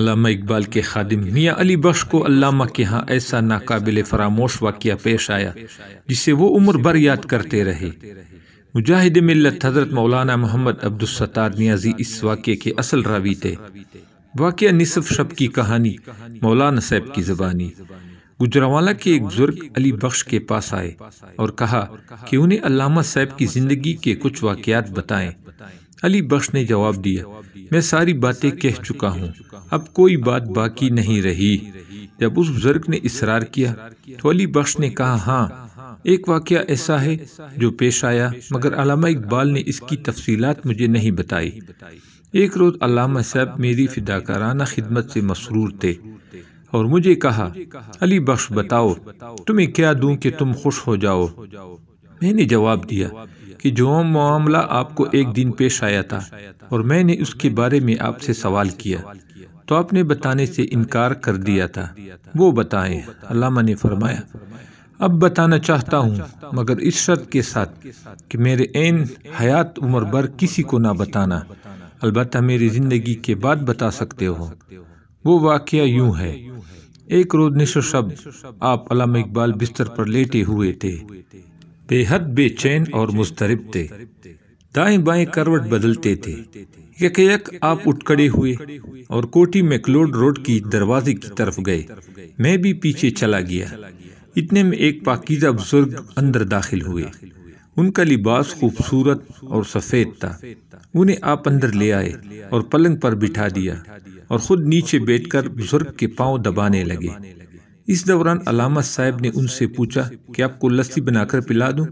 अलामा इकबाल के खादिम मियाँ अली बख्श को अलामा के यहाँ ऐसा नाकबिल फरामोश वाक़ पेश आया जिसे वो उम्र भर याद करते रहे मुजाहिद मिलत हजरत मौलाना मोहम्मद अब्दुलसतार नियाजी इस वाक़े के असल रावी थे वाक़ निसफ शब की कहानी मौलाना साहब की ज़बानी गुजरावाला के एक बुजुर्ग अली बख्श के पास आए और कहा कि उन्हें अलामा साहब की ज़िंदगी के कुछ वाक़ बताएं अली बख्श ने जवाब दिया मैं सारी बातें कह चुका हूँ अब कोई बात बाकी नहीं रही जब उस बुजुर्ग ने इसरार किया तो अली बख्श ने कहा हाँ एक वाक्य ऐसा है जो पेश आया मगर अलामा इकबाल ने इसकी तफसीलात मुझे नहीं बताई एक रोज़ अलामा साहब मेरी फिदाकाराना खिदमत से मसरूर थे और मुझे कहा अली बख्श बताओ तुम्हें क्या दूं कि तुम खुश हो जाओ मैंने जवाब दिया कि जो मामला आपको एक दिन पेश आया था और मैंने उसके बारे में आपसे सवाल किया तो आपने बताने से इनकार कर दिया था वो बताएं अल्लामा ने फरमाया अब बताना चाहता हूँ मगर इस शर्त के साथ कि मेरे एन हयात उम्र भर किसी को ना बताना अलबत् मेरी ज़िंदगी के बाद बता सकते हो वो वाक़ यूँ है एक रोज निशो शब्द आप अलामा इकबाल बिस्तर पर लेटे हुए थे बेहद बेचैन और मुस्तरब थे दाएं बाएं करवट बदलते थे एक आप उठ खड़े हुए और कोटी मैकलोड रोड की दरवाजे की तरफ गए मैं भी पीछे चला गया इतने में एक पाकिजा बुजुर्ग अंदर दाखिल हुए उनका लिबास खूबसूरत और सफ़ेद था उन्हें आप अंदर ले आए और पलंग पर बिठा दिया और ख़ुद नीचे बैठकर बुजुर्ग के पांव दबाने लगे इस दौरान अलामत साहब ने उनसे पूछा कि आपको लस्सी बनाकर पिला दूं?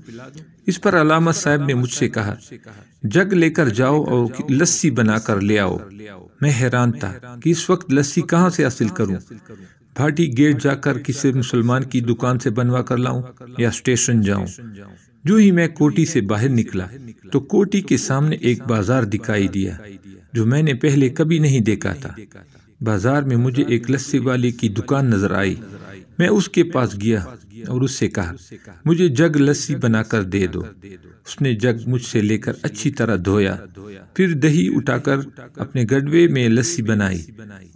इस पर अलामत साहब ने मुझसे कहा जग लेकर जाओ और लस्सी बनाकर ले आओ मैं हैरान था कि इस वक्त लस्सी कहाँ से हासिल करूं? भाटी गेट जाकर किसी मुसलमान की दुकान से बनवा कर लाऊं या स्टेशन जाऊं जो ही मैं कोटी से बाहर निकला तो कोटी के सामने एक बाजार दिखाई दिया जो मैंने पहले कभी नहीं देखा था बाजार में मुझे एक लस्सी वाले की दुकान नजर आई मैं उसके पास गया और उससे कहा मुझे जग लस्सी बनाकर दे दो उसने जग मुझसे लेकर अच्छी तरह धोया फिर दही उठाकर अपने गडवे में लस्सी बनाई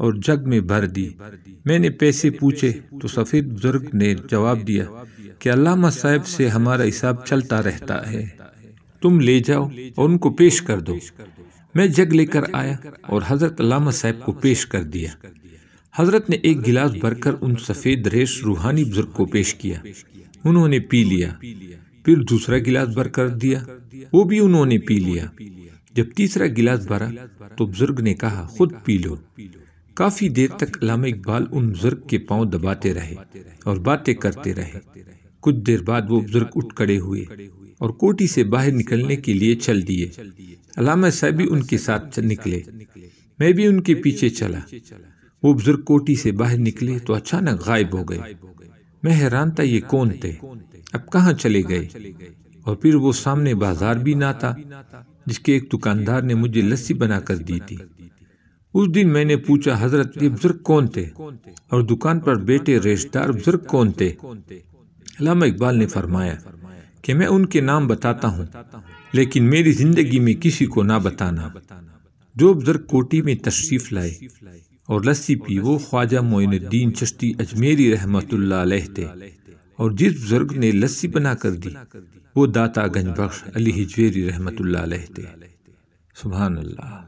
और जग में भर दी मैंने पैसे पूछे तो सफ़ेद बुजुर्ग ने जवाब दिया कि अलामा साहब से हमारा हिसाब चलता रहता है तुम ले जाओ और उनको पेश कर दो मैं जग लेकर आया और हज़रत अलामा साहब को पेश कर दिया हजरत ने एक गिलास भरकर उन सफ़ेद रेश रूहानी बुजुर्ग को पेश किया उन्होंने पी लिया फिर दूसरा गिलास कर दिया वो भी उन्होंने पी लिया जब तीसरा गिलास भरा तो बुजुर्ग ने कहा खुद पी लो काफ़ी देर तक अलामा इकबाल उन बुजुर्ग के पांव दबाते रहे और बातें करते रहे कुछ देर बाद वो बुजुर्ग उठ खड़े हुए और कोटी से बाहर निकलने के लिए चल दिए अलामा साहब भी उनके साथ निकले मैं भी उनके पीछे चला वो बुजुर्ग कोटी से बाहर निकले तो अचानक गायब हो गए मैं हैरान था ये कौन थे अब कहाँ चले गए और फिर वो सामने बाजार भी ना था जिसके एक दुकानदार ने मुझे लस्सी बना कर दी थी उस दिन मैंने पूछा हजरत ये बुजुर्ग कौन थे और दुकान पर बेटे रेशदार बुजुर्ग कौन थे अलामा इकबाल ने फरमाया कि मैं उनके नाम बताता हूँ लेकिन मेरी जिंदगी में किसी को ना बताना जो बुजुर्ग कोटी में तशरीफ लाए और लस्सी पी वो ख्वाजा मोइनुद्दीन चश्ती अजमेरी रहमत थे और जिस बुजुर्ग ने लस्सी बना कर दी वो दाता गंजबख्श अली हिजवेरी रहमत थे सुबहान अल्लाह